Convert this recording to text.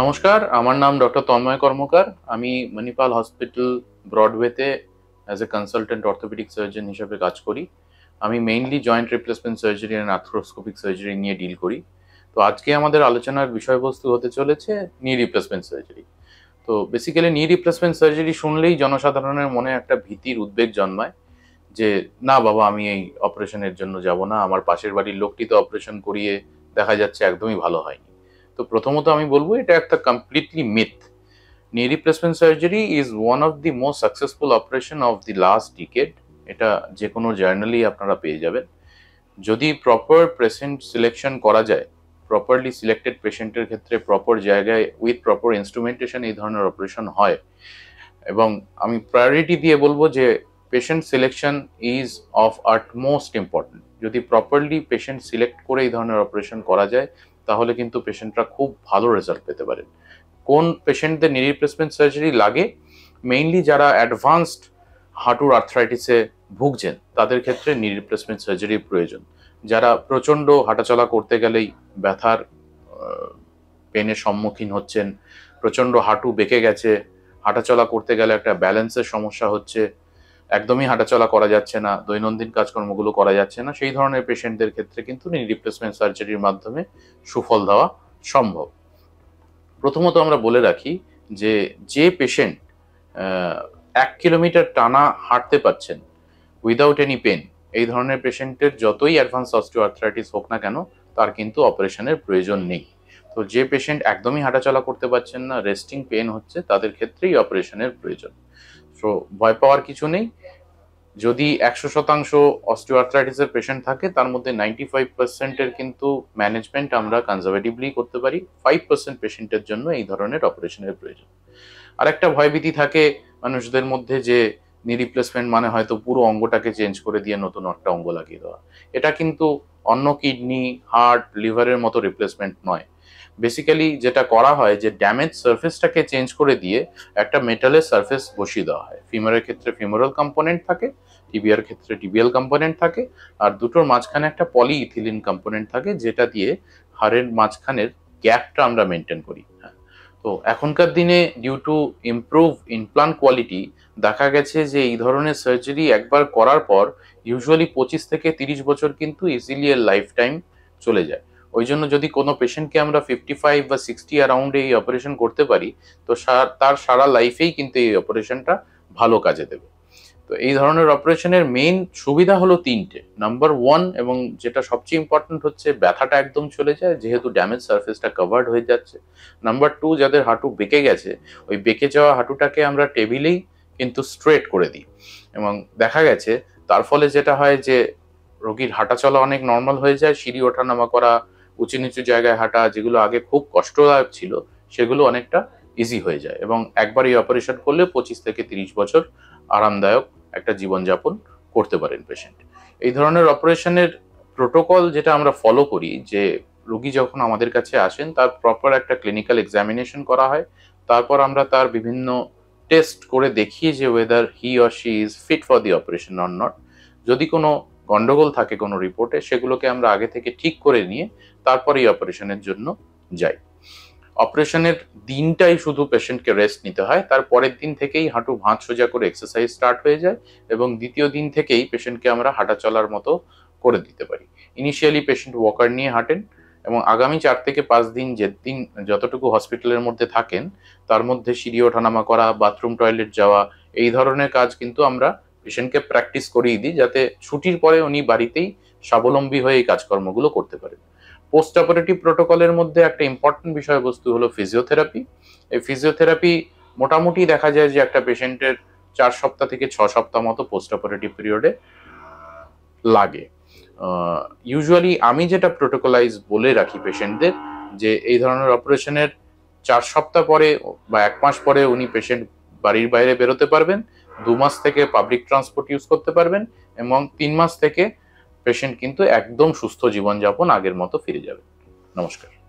নমস্কার আমার নাম ডক্টর তন্ময় কর্মকার আমি মণিপাল হসপিটাল ব্রডওয়েতে as a consultant orthopaedic surgeon হিসেবে কাজ করি আমি mainly joint replacement surgery and arthroscopic surgery নিয়ে ডিল করি তো আজকে আমাদের আলোচনার বিষয়বস্তু হতে চলেছে নি রিপ্লেসমেন্ট সার্জারি তো বেসিক্যালি নি রিপ্লেসমেন্ট সার্জারি শুনলেই জনসাধারণের মনে একটা ভীতির উদ্বেগ জন্মায় যে না বাবা আমি এই অপারেশনের জন্য যাব না আমার পাশের বাড়ির লোকটি তো অপারেশন করিয়ে দেখা যাচ্ছে একদমই ভালো হয়নি তো প্রথমত আমি বলবো এটা একটা completely myth knee replacement surgery is one of the most successful operation of the last decade এটা যে কোনো জার্নালি আপনারা পেয়ে যাবেন যদি প্রপার পেশেন্ট সিলেকশন করা যায় প্রপারলি সিলেক্টেড পেশেন্টের ক্ষেত্রে প্রপার জায়গায় উইথ প্রপার ইনস্ট্রুমেন্টেশন এই ধরনের অপারেশন হয় এবং আমি প্রায়োরিটি দিয়ে বলবো যে patient selection is of utmost important যদি প্রপারলি পেশেন্ট সিলেক্ট করে এই ধরনের অপারেশন করা যায় তাহলে কিন্তু পেশেন্টরা খুব ভালো রেজাল্ট পেতে পারেন কোন পেশেন্টদের নি রিপ্লেসমেন্ট সার্জারি লাগে মেইনলি যারা অ্যাডভান্সড হাঁটুর আর্থরাইটিসে ভুগছেন তাদের ক্ষেত্রে নি রিপ্লেসমেন্ট সার্জারির প্রয়োজন যারা প্রচণ্ড হাঁটাচলা করতে গেলেই ব্যথার পেনের সম্মুখীন হচ্ছেন প্রচণ্ড হাঁটু বেঁকে গেছে হাঁটাচলা করতে গেলে একটা ব্যালেন্সের সমস্যা হচ্ছে একদমই হাঁটাচলা করা যাচ্ছে না দৈনন্দিন কাজকর্মগুলো করা যাচ্ছে না সেই ধরনের পেশেন্টদের ক্ষেত্রে কিন্তু নি রিপ্লেসমেন্ট সার্জারির মাধ্যমে সুফল দেওয়া সম্ভব প্রথমত আমরা বলে রাখি যে যে পেশেন্ট এক কিলোমিটার টানা হাঁটতে পারছেন উইদাউট এনি পেন এই ধরনের পেশেন্টের যতই অ্যাডভান্স অস্টিওআর্থ্রাইটিস হোক না কেন তার কিন্তু অপারেশনের প্রয়োজন নেই তো যে পেশেন্ট একদমই হাঁটাচলা করতে পারছেন না রেস্টিং পেন হচ্ছে তাদের ক্ষেত্রেই অপারেশনের প্রয়োজন সো ভয় পাওয়ার কিছু নেই যদি একশো শতাংশ অস্টিওআর্থ্রাইটিসের পেশেন্ট থাকে তার মধ্যে নাইনটি ফাইভ পার্সেন্টের কিন্তু ম্যানেজমেন্ট আমরা কনজারভেটিভলি করতে পারি ফাইভ পার্সেন্ট পেশেন্টের জন্য এই ধরনের অপারেশনের প্রয়োজন আর একটা ভয়ভীতি থাকে মানুষদের মধ্যে যে নি রিপ্লেসমেন্ট মানে হয়তো পুরো অঙ্গটাকে চেঞ্জ করে দিয়ে নতুন একটা অঙ্গ লাগিয়ে দেওয়া এটা কিন্তু অন্য কিডনি হার্ট লিভারের মতো রিপ্লেসমেন্ট নয় বেসিক্যালি যেটা করা হয় যে ড্যামেজ সার্ফেসটাকে চেঞ্জ করে দিয়ে একটা মেটালের সার্ফেস বসিয়ে দেওয়া হয় ফিমারের ক্ষেত্রে ফিমোরাল কম্পোনেন্ট থাকে টিবিয়ার ক্ষেত্রে টিবিএল কম্পোনেন্ট থাকে আর দুটোর মাঝখানে একটা পলি ইথিলিন কম্পোনেন্ট থাকে যেটা দিয়ে হাড়ের মাঝখানের গ্যাপটা আমরা মেনটেন করি হ্যাঁ, তো এখনকার দিনে due to improve implant quality দেখা গেছে যে এই ধরনের সার্জারি একবার করার পর ইউজুয়ালি পঁচিশ থেকে তিরিশ বছর কিন্তু ইজিলি এর লাইফ টাইম চলে যায় ওই জন্য যদি কোনো পেশেন্টকে আমরা ফিফটি ফাইভ বা সিক্সটি অ্যারাউন্ডে এই অপারেশন করতে পারি তো তার সারা লাইফেই কিন্তু এই অপারেশনটা ভালো কাজে দেবে তো এই ধরনের অপারেশনের মেইন সুবিধা হলো তিনটে নাম্বার ওয়ান এবং যেটা সবচেয়ে ইম্পর্টেন্ট হচ্ছে ব্যথাটা একদম চলে যায় যেহেতু ড্যামেজ সার্ফেসটা কাভার্ড হয়ে যাচ্ছে নাম্বার টু যাদের হাঁটু বেঁকে গেছে ওই বেঁকে যাওয়া হাঁটুটাকে আমরা টেবিলেই কিন্তু স্ট্রেট করে দিই এবং দেখা গেছে তার ফলে যেটা হয় যে রোগীর হাঁটা চলা অনেক নর্মাল হয়ে যায় সিঁড়ি ওঠানামা করা উঁচু নিচু জায়গায় হাঁটা যেগুলো আগে খুব কষ্টদায়ক ছিল সেগুলো অনেকটা ইজি হয়ে যায় এবং একবার এই অপারেশন করলে পঁচিশ থেকে তিরিশ বছর আরামদায়ক একটা জীবনযাপন করতে পারেন পেশেন্ট এই ধরনের অপারেশনের প্রোটোকল যেটা আমরা ফলো করি যে রুগী যখন আমাদের কাছে আসেন তার প্রপার একটা ক্লিনিক্যাল এক্সামিনেশন করা হয় তারপর আমরা তার বিভিন্ন টেস্ট করে দেখি যে whether he or she is fit for the operation or not যদি কোনো গন্ডগোল থাকে কোনো রিপোর্টে সেগুলোকে আমরা আগে থেকে ঠিক করে নিয়ে তারপরেই অপারেশনের জন্য যাই অপারেশনের দিনটাই শুধু পেশেন্টকে রেস্ট নিতে হয় তার পরের দিন থেকেই হাঁটু ভাঁজ সোজা করে এক্সারসাইজ স্টার্ট হয়ে যায় এবং দ্বিতীয় দিন থেকেই পেশেন্টকে আমরা হাঁটা চলার মতো করে দিতে পারি ইনিশিয়ালি পেশেন্ট ওয়াকার নিয়ে হাঁটেন এবং আগামী চার থেকে পাঁচ দিন যেদিন যতটুকু হসপিটালের মধ্যে থাকেন তার মধ্যে সিঁড়ি ওঠানামা করা বাথরুম টয়লেট যাওয়া এই ধরনের কাজ কিন্তু আমরা পেশেন্টকে প্র্যাকটিস করিয়ে দিই যাতে ছুটির পরে উনি বাড়িতেই স্বাবলম্বী হয়ে এই কাজকর্মগুলো করতে পারেন পোস্ট অপারেটিভ প্রোটোকলের মধ্যে একটা ইম্পর্টেন্ট বিষয়বস্তু হলো ফিজিওথেরাপি এই ফিজিওথেরাপি মোটামুটি দেখা যায় যে একটা পেশেন্টের চার সপ্তাহ থেকে ছ সপ্তাহ মতো পোস্ট অপারেটিভ পিরিয়ডে লাগে ইউজুয়ালি আমি যেটা প্রোটোকলাইজ বলে রাখি পেশেন্টদের যে এই ধরনের অপারেশনের চার সপ্তাহ পরে বা এক মাস পরে উনি পেশেন্ট বাড়ির বাইরে বেরোতে পারবেন দু মাস থেকে পাবলিক ট্রান্সপোর্ট ইউজ করতে পারবেন এবং তিন মাস থেকে পেশেন্ট কিন্তু একদম সুস্থ জীবনযাপন আগের মতো ফিরে যাবে নমস্কার